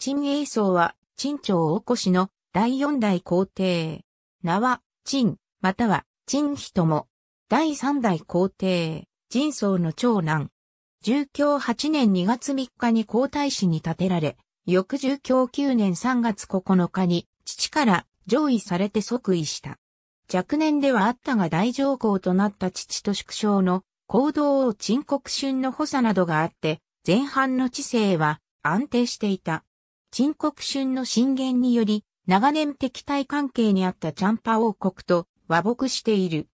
陳栄宗は、陳朝おこしの第四代皇帝。名は、陳、または、陳人も。第三代皇帝、陳宗の長男。重教8年2月3日に皇太子に建てられ、翌重教9年3月9日に、父から上位されて即位した。若年ではあったが大上皇となった父と縮小の行動を陳国春の補佐などがあって、前半の知性は安定していた。陳国春の進言により、長年敵対関係にあったチャンパ王国と和睦している。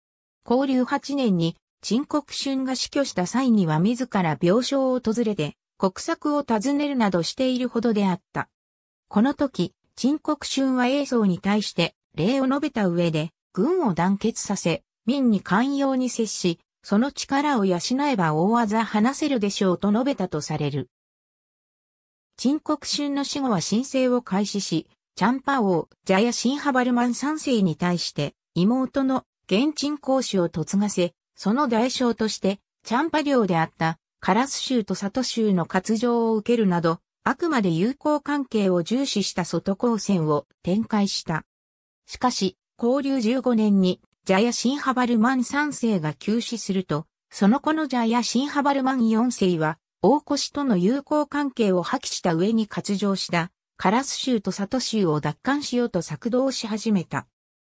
交流8年に、陳国春が死去した際には自ら病床を訪れて、国策を尋ねるなどしているほどであった。この時、陳国春は英宗に対して礼を述べた上で、軍を団結させ、民に寛容に接し、その力を養えば大技話せるでしょうと述べたとされる。陳国春の死後は申請を開始し、チャンパ王、ジャヤ・シンハバルマン3世に対して、妹の現陳公主を嫁がせ、その代償として、チャンパ領であったカラス州と里州の割譲を受けるなど、あくまで友好関係を重視した外交戦を展開した。しかし、交流15年に、ジャヤ・シンハバルマン3世が急死すると、その子のジャヤ・シンハバルマン4世は、大越との友好関係を破棄した上に割上したカラス州と里州を奪還しようと策動し始めた。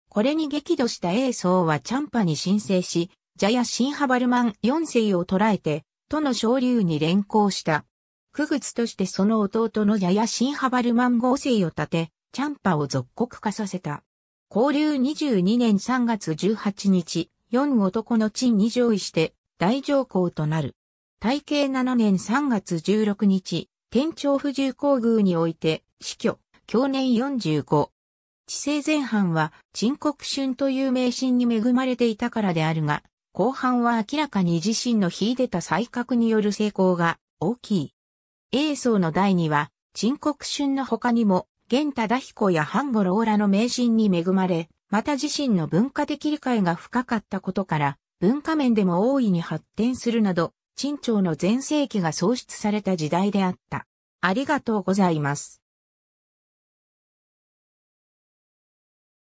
これに激怒した英宗はチャンパに申請し、ジャヤ・シンハバルマン4世を捕らえて、との昇竜に連行した。区仏としてその弟のジャヤ・シンハバルマン5世を立て、チャンパを続国化させた。交流22年3月18日、4男の陳に上位して大上皇となる。大慶7年3月16日、天朝府重工宮において死去、去年45。治世前半は、陳国春という名神に恵まれていたからであるが、後半は明らかに自身の秀でた才覚による成功が大きい。英宗の代には、陳国春の他にも、玄忠彦や半五郎らの名神に恵まれ、また自身の文化的理解が深かったことから、文化面でも大いに発展するなど、陳朝の全盛期が創出された時代であった。ありがとうございます。